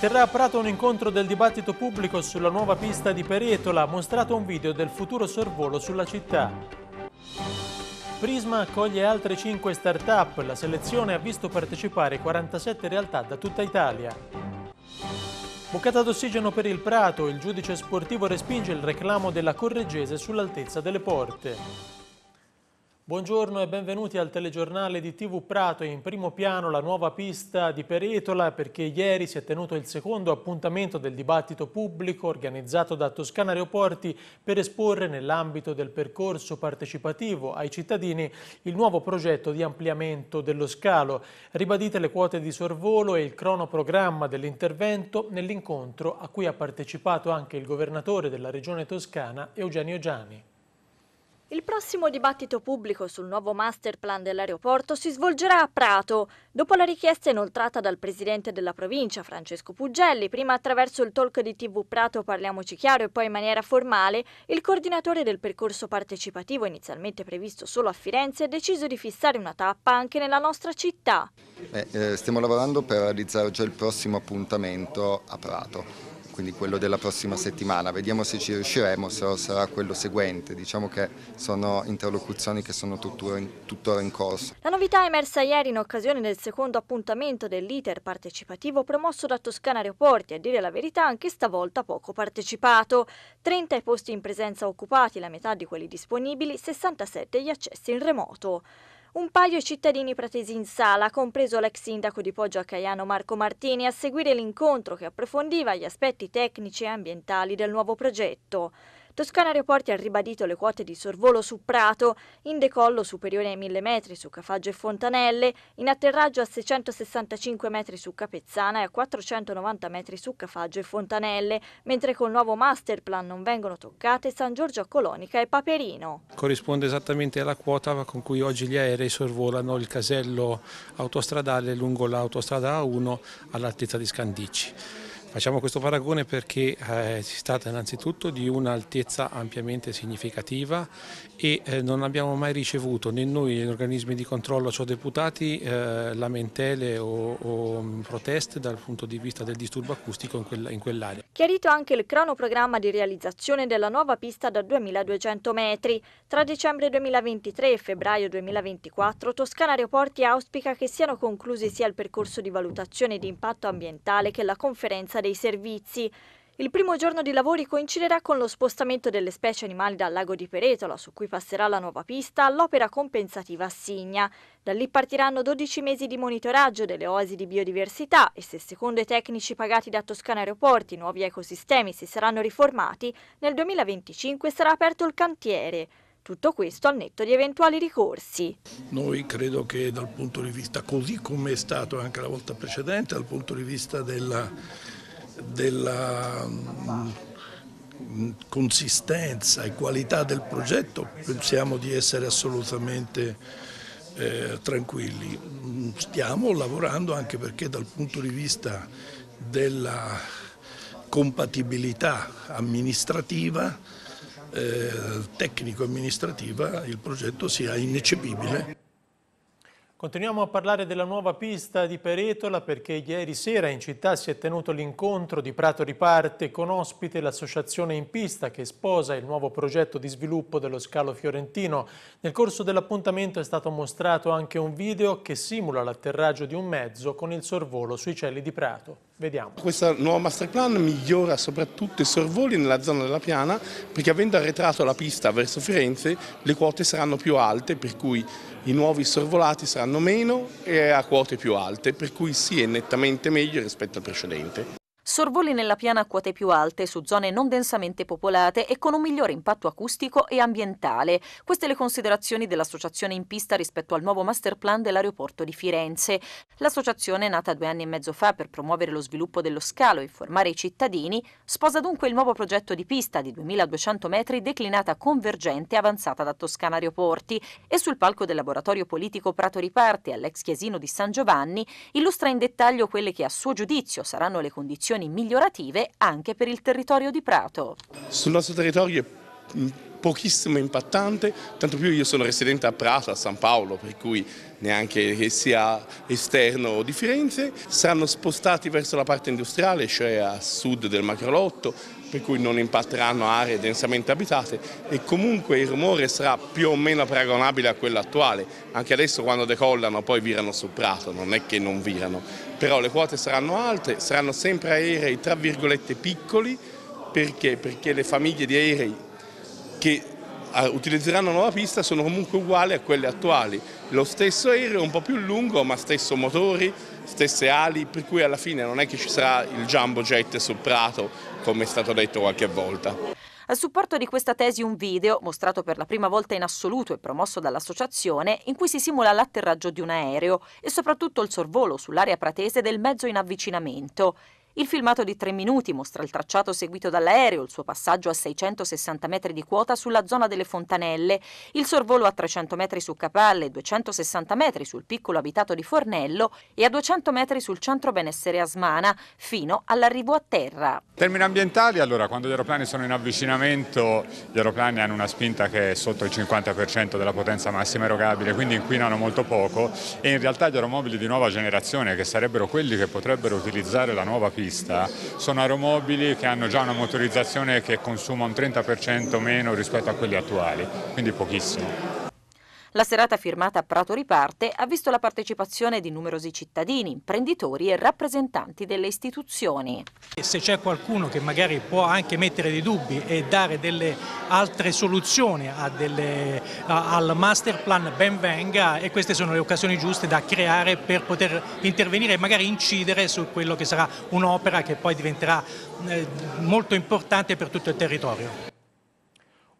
terrà a Prato un incontro del dibattito pubblico sulla nuova pista di Perietola, mostrato un video del futuro sorvolo sulla città. Prisma accoglie altre 5 start-up, la selezione ha visto partecipare 47 realtà da tutta Italia. Boccata d'ossigeno per il Prato, il giudice sportivo respinge il reclamo della Correggese sull'altezza delle porte. Buongiorno e benvenuti al telegiornale di TV Prato. In primo piano la nuova pista di Peretola perché ieri si è tenuto il secondo appuntamento del dibattito pubblico organizzato da Toscana Aeroporti per esporre nell'ambito del percorso partecipativo ai cittadini il nuovo progetto di ampliamento dello scalo. Ribadite le quote di sorvolo e il cronoprogramma dell'intervento nell'incontro a cui ha partecipato anche il governatore della regione toscana Eugenio Gianni. Il prossimo dibattito pubblico sul nuovo master plan dell'aeroporto si svolgerà a Prato, dopo la richiesta inoltrata dal presidente della provincia, Francesco Pugelli, prima attraverso il talk di TV Prato Parliamoci Chiaro e poi in maniera formale, il coordinatore del percorso partecipativo inizialmente previsto solo a Firenze ha deciso di fissare una tappa anche nella nostra città. Eh, eh, stiamo lavorando per realizzare già il prossimo appuntamento a Prato quindi quello della prossima settimana. Vediamo se ci riusciremo, se sarà quello seguente. Diciamo che sono interlocuzioni che sono tuttora in, tuttora in corso. La novità è emersa ieri in occasione del secondo appuntamento dell'iter partecipativo promosso da Toscana Aeroporti, a dire la verità anche stavolta poco partecipato. 30 i posti in presenza occupati, la metà di quelli disponibili, 67 gli accessi in remoto. Un paio di cittadini pretesi in sala, compreso l'ex sindaco di Poggio a Caiano Marco Martini, a seguire l'incontro che approfondiva gli aspetti tecnici e ambientali del nuovo progetto. Toscana Aeroporti ha ribadito le quote di sorvolo su Prato, in decollo superiore ai 1000 metri su Cafaggio e Fontanelle, in atterraggio a 665 metri su Capezzana e a 490 metri su Cafaggio e Fontanelle, mentre col nuovo masterplan non vengono toccate San Giorgio a Colonica e Paperino. Corrisponde esattamente alla quota con cui oggi gli aerei sorvolano il casello autostradale lungo l'autostrada A1 all'altezza di Scandicci. Facciamo questo paragone perché eh, si tratta innanzitutto di un'altezza ampiamente significativa e eh, non abbiamo mai ricevuto né noi né gli organismi di controllo ciò deputati eh, lamentele o, o, mm, proteste dal punto di vista del disturbo acustico in, quella, in quell'area. Chiarito anche il cronoprogramma di realizzazione della nuova pista da 2200 metri. Tra dicembre 2023 e febbraio 2024 Toscana Aeroporti auspica che siano conclusi sia il percorso di valutazione di impatto ambientale che la conferenza dei servizi. Il primo giorno di lavori coinciderà con lo spostamento delle specie animali dal lago di Peretola, su cui passerà la nuova pista, all'opera compensativa a Signa. Da lì partiranno 12 mesi di monitoraggio delle oasi di biodiversità e se secondo i tecnici pagati da Toscana Aeroporti i nuovi ecosistemi si saranno riformati, nel 2025 sarà aperto il cantiere. Tutto questo al netto di eventuali ricorsi. Noi credo che dal punto di vista, così come è stato anche la volta precedente, dal punto di vista della della mm, consistenza e qualità del progetto pensiamo di essere assolutamente eh, tranquilli. Mm, stiamo lavorando anche perché dal punto di vista della compatibilità amministrativa, eh, tecnico-amministrativa, il progetto sia ineccepibile. Continuiamo a parlare della nuova pista di Peretola perché ieri sera in città si è tenuto l'incontro di Prato Riparte con ospite l'associazione In Pista che sposa il nuovo progetto di sviluppo dello scalo fiorentino. Nel corso dell'appuntamento è stato mostrato anche un video che simula l'atterraggio di un mezzo con il sorvolo sui cieli di Prato. Vediamo. Questo nuovo master plan migliora soprattutto i sorvoli nella zona della piana perché avendo arretrato la pista verso Firenze le quote saranno più alte per cui i nuovi sorvolati saranno meno e a quote più alte per cui sì è nettamente meglio rispetto al precedente. Sorvoli nella piana a quote più alte, su zone non densamente popolate e con un migliore impatto acustico e ambientale. Queste le considerazioni dell'associazione in pista rispetto al nuovo master plan dell'aeroporto di Firenze. L'associazione, nata due anni e mezzo fa per promuovere lo sviluppo dello scalo e formare i cittadini, sposa dunque il nuovo progetto di pista di 2200 metri declinata convergente avanzata da Toscana Aeroporti e sul palco del laboratorio politico Prato Riparte all'ex chiesino di San Giovanni illustra in dettaglio quelle che a suo giudizio saranno le condizioni migliorative anche per il territorio di Prato. Sul nostro territorio è pochissimo impattante, tanto più io sono residente a Prato, a San Paolo, per cui neanche che sia esterno di Firenze. Saranno spostati verso la parte industriale, cioè a sud del Macrolotto, per cui non impatteranno aree densamente abitate e comunque il rumore sarà più o meno paragonabile a quello attuale. Anche adesso quando decollano poi virano sul Prato, non è che non virano però le quote saranno alte, saranno sempre aerei tra virgolette piccoli, perché? Perché le famiglie di aerei che ah, utilizzeranno la nuova pista sono comunque uguali a quelle attuali. Lo stesso aereo un po' più lungo ma stesso motori, stesse ali, per cui alla fine non è che ci sarà il jumbo jet sul prato, come è stato detto qualche volta. A supporto di questa tesi un video, mostrato per la prima volta in assoluto e promosso dall'associazione, in cui si simula l'atterraggio di un aereo e soprattutto il sorvolo sull'area pratese del mezzo in avvicinamento. Il filmato di tre minuti mostra il tracciato seguito dall'aereo, il suo passaggio a 660 metri di quota sulla zona delle fontanelle, il sorvolo a 300 metri su Capalle, 260 metri sul piccolo abitato di Fornello e a 200 metri sul centro benessere Asmana, fino all'arrivo a terra. Termini ambientali, allora, quando gli aeroplani sono in avvicinamento, gli aeroplani hanno una spinta che è sotto il 50% della potenza massima erogabile, quindi inquinano molto poco e in realtà gli aeromobili di nuova generazione, che sarebbero quelli che potrebbero utilizzare la nuova pista, pista sono aeromobili che hanno già una motorizzazione che consuma un 30% meno rispetto a quelli attuali, quindi pochissimo. La serata firmata a Prato Riparte ha visto la partecipazione di numerosi cittadini, imprenditori e rappresentanti delle istituzioni. se c'è qualcuno che magari può anche mettere dei dubbi e dare delle altre soluzioni delle, a, al master plan ben venga e queste sono le occasioni giuste da creare per poter intervenire e magari incidere su quello che sarà un'opera che poi diventerà eh, molto importante per tutto il territorio.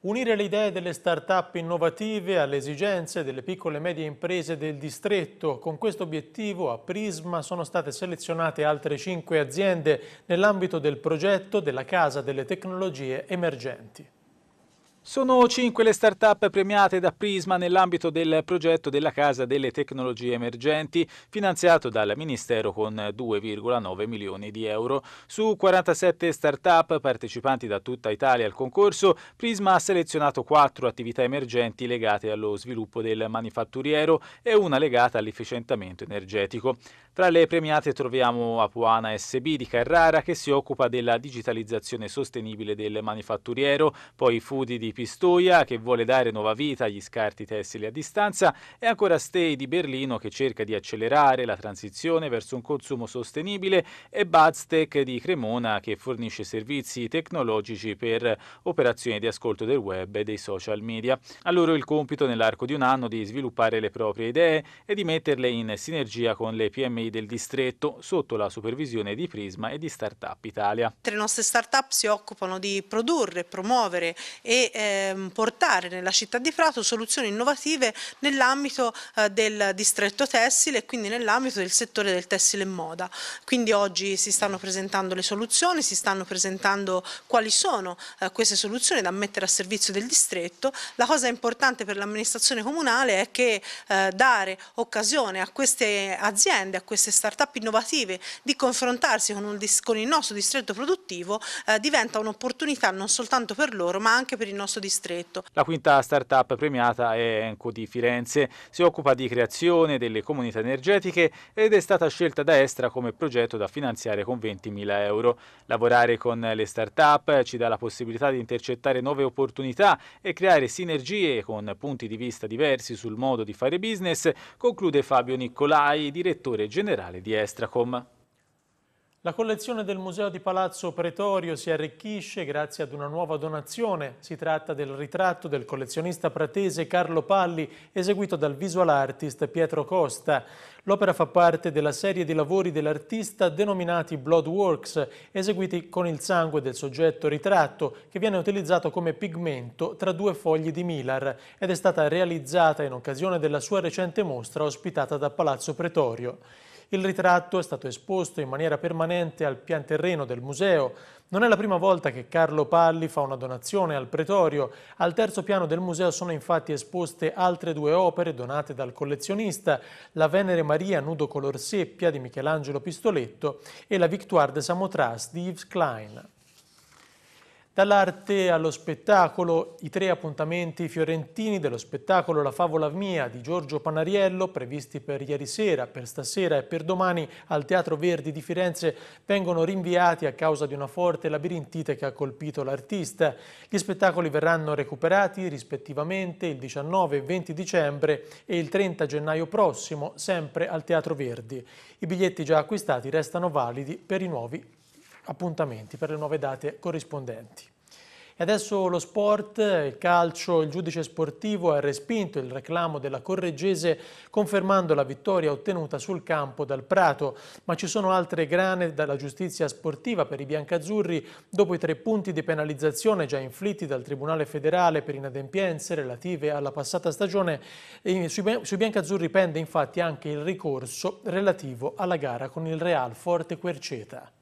Unire le idee delle start-up innovative alle esigenze delle piccole e medie imprese del distretto. Con questo obiettivo a Prisma sono state selezionate altre cinque aziende nell'ambito del progetto della Casa delle Tecnologie Emergenti. Sono cinque le start-up premiate da Prisma nell'ambito del progetto della Casa delle Tecnologie Emergenti, finanziato dal Ministero con 2,9 milioni di euro. Su 47 start-up partecipanti da tutta Italia al concorso, Prisma ha selezionato quattro attività emergenti legate allo sviluppo del manifatturiero e una legata all'efficientamento energetico. Tra le premiate troviamo Apuana SB di Carrara che si occupa della digitalizzazione sostenibile del manifatturiero, poi Foodi di Pistoia che vuole dare nuova vita agli scarti tessili a distanza e ancora Stay di Berlino che cerca di accelerare la transizione verso un consumo sostenibile e Baztec di Cremona che fornisce servizi tecnologici per operazioni di ascolto del web e dei social media. A loro il compito nell'arco di un anno di sviluppare le proprie idee e di metterle in sinergia con le PMI del distretto sotto la supervisione di Prisma e di Startup Italia. Le nostre startup si occupano di produrre, promuovere e eh, ehm, portare nella città di Prato soluzioni innovative nell'ambito eh, del distretto tessile e quindi nell'ambito del settore del tessile e moda. Quindi oggi si stanno presentando le soluzioni, si stanno presentando quali sono eh, queste soluzioni da mettere a servizio del distretto. La cosa importante per l'amministrazione comunale è che eh, dare occasione a queste aziende, a queste start-up innovative di confrontarsi con, con, il nostro distretto produttivo eh, diventa un'opportunità non soltanto per loro ma anche per il nostro nostro distretto. La quinta startup premiata è Enco di Firenze, si occupa di creazione delle comunità energetiche ed è stata scelta da Estra come progetto da finanziare con 20.000 euro. Lavorare con le startup ci dà la possibilità di intercettare nuove opportunità e creare sinergie con punti di vista diversi sul modo di fare business, conclude Fabio Niccolai, direttore generale di Estracom. La collezione del Museo di Palazzo Pretorio si arricchisce grazie ad una nuova donazione. Si tratta del ritratto del collezionista pratese Carlo Palli, eseguito dal visual artist Pietro Costa. L'opera fa parte della serie di lavori dell'artista denominati Blood Works, eseguiti con il sangue del soggetto ritratto, che viene utilizzato come pigmento tra due fogli di Milar ed è stata realizzata in occasione della sua recente mostra ospitata da Palazzo Pretorio. Il ritratto è stato esposto in maniera permanente al pian terreno del museo. Non è la prima volta che Carlo Palli fa una donazione al pretorio. Al terzo piano del museo sono infatti esposte altre due opere donate dal collezionista, la Venere Maria nudo color seppia di Michelangelo Pistoletto e la Victoire de Samothrace di Yves Klein. Dall'arte allo spettacolo, i tre appuntamenti fiorentini dello spettacolo La favola mia di Giorgio Panariello, previsti per ieri sera, per stasera e per domani al Teatro Verdi di Firenze, vengono rinviati a causa di una forte labirintite che ha colpito l'artista. Gli spettacoli verranno recuperati rispettivamente il 19 e 20 dicembre e il 30 gennaio prossimo, sempre al Teatro Verdi. I biglietti già acquistati restano validi per i nuovi appuntamenti per le nuove date corrispondenti. E adesso lo sport, il calcio, il giudice sportivo ha respinto il reclamo della Correggese confermando la vittoria ottenuta sul campo dal Prato, ma ci sono altre grane dalla giustizia sportiva per i biancazzurri dopo i tre punti di penalizzazione già inflitti dal Tribunale federale per inadempienze relative alla passata stagione. Eh, sui biancazzurri pende infatti anche il ricorso relativo alla gara con il Real Forte Querceta.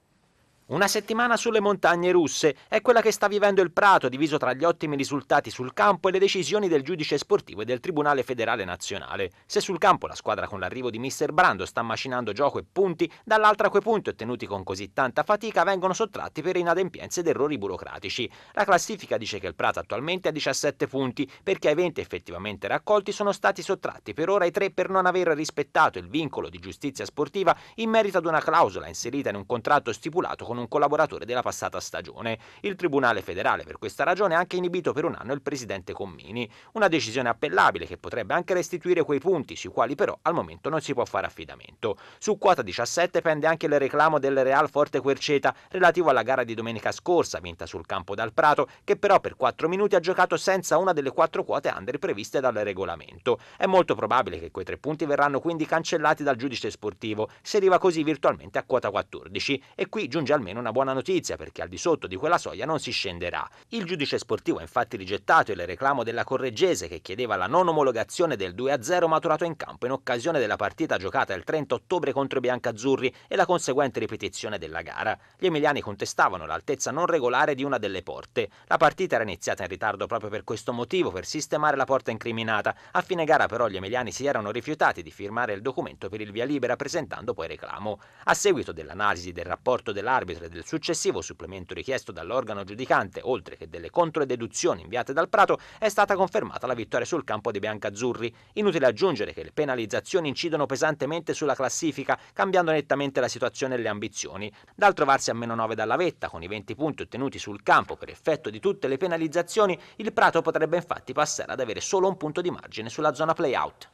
Una settimana sulle montagne russe è quella che sta vivendo il Prato, diviso tra gli ottimi risultati sul campo e le decisioni del giudice sportivo e del Tribunale federale nazionale. Se sul campo la squadra con l'arrivo di Mr. Brando sta macinando gioco e punti, dall'altra quei punti ottenuti con così tanta fatica vengono sottratti per inadempienze ed errori burocratici. La classifica dice che il Prato attualmente ha 17 punti, perché ai 20 effettivamente raccolti sono stati sottratti per ora i 3 per non aver rispettato il vincolo di giustizia sportiva in merito ad una clausola inserita in un contratto stipulato con con un collaboratore della passata stagione. Il Tribunale federale per questa ragione ha anche inibito per un anno il presidente Commini, una decisione appellabile che potrebbe anche restituire quei punti sui quali però al momento non si può fare affidamento. Su quota 17 pende anche il reclamo del Real Forte Querceta relativo alla gara di domenica scorsa vinta sul campo dal Prato, che però per 4 minuti ha giocato senza una delle quattro quote under previste dal regolamento. È molto probabile che quei tre punti verranno quindi cancellati dal giudice sportivo, si arriva così virtualmente a quota 14 e qui giunge al almeno una buona notizia perché al di sotto di quella soglia non si scenderà. Il giudice sportivo ha infatti rigettato il reclamo della Correggese che chiedeva la non omologazione del 2-0 maturato in campo in occasione della partita giocata il 30 ottobre contro i Biancazzurri e la conseguente ripetizione della gara. Gli emiliani contestavano l'altezza non regolare di una delle porte. La partita era iniziata in ritardo proprio per questo motivo, per sistemare la porta incriminata. A fine gara però gli emiliani si erano rifiutati di firmare il documento per il via libera presentando poi reclamo. A seguito dell'analisi del rapporto dell'arbitro arbitre del successivo supplemento richiesto dall'organo giudicante, oltre che delle controdeduzioni inviate dal Prato, è stata confermata la vittoria sul campo dei biancazzurri. Inutile aggiungere che le penalizzazioni incidono pesantemente sulla classifica, cambiando nettamente la situazione e le ambizioni. Dal trovarsi a meno 9 dalla vetta, con i 20 punti ottenuti sul campo per effetto di tutte le penalizzazioni, il Prato potrebbe infatti passare ad avere solo un punto di margine sulla zona playout.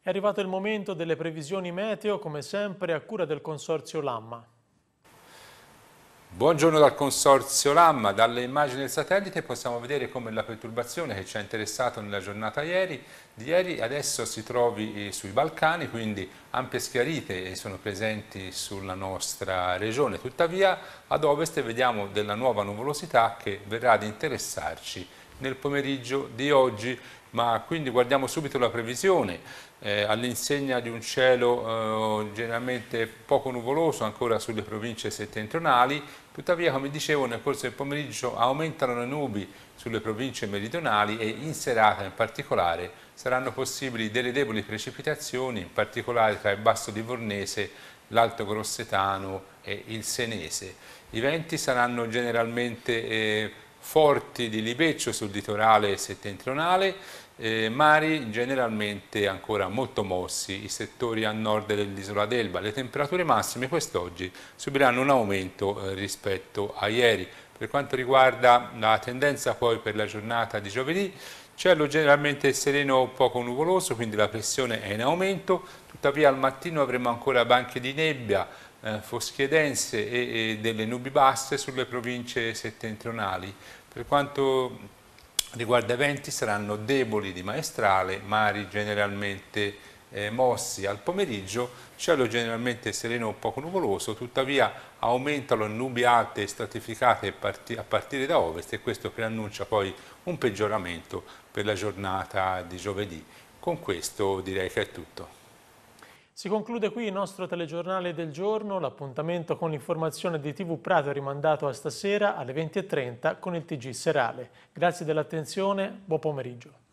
È arrivato il momento delle previsioni meteo, come sempre a cura del consorzio Lamma. Buongiorno dal Consorzio Lamma, dalle immagini del satellite possiamo vedere come la perturbazione che ci ha interessato nella giornata ieri, di ieri adesso si trovi eh, sui Balcani, quindi ampie schiarite eh, sono presenti sulla nostra regione, tuttavia ad ovest vediamo della nuova nuvolosità che verrà ad interessarci nel pomeriggio di oggi, ma quindi guardiamo subito la previsione, eh, all'insegna di un cielo eh, generalmente poco nuvoloso ancora sulle province settentrionali, tuttavia come dicevo nel corso del pomeriggio aumentano le nubi sulle province meridionali e in serata in particolare saranno possibili delle deboli precipitazioni, in particolare tra il Basso Livornese, l'Alto Grossetano e il Senese. I venti saranno generalmente... Eh, forti di libeccio sul litorale settentrionale, eh, mari generalmente ancora molto mossi, i settori a nord dell'isola d'Elba. Le temperature massime quest'oggi subiranno un aumento eh, rispetto a ieri. Per quanto riguarda la tendenza poi per la giornata di giovedì, Cielo generalmente sereno o poco nuvoloso, quindi la pressione è in aumento, tuttavia al mattino avremo ancora banche di nebbia, eh, foschie dense e, e delle nubi basse sulle province settentrionali. Per quanto riguarda i venti saranno deboli di maestrale, mari generalmente eh, mossi al pomeriggio, cielo generalmente sereno o poco nuvoloso, tuttavia aumentano nubi alte e stratificate a partire da ovest e questo preannuncia poi un peggioramento per la giornata di giovedì. Con questo direi che è tutto. Si conclude qui il nostro telegiornale del giorno, l'appuntamento con l'informazione di TV Prato è rimandato a stasera alle 20.30 con il TG Serale. Grazie dell'attenzione, buon pomeriggio.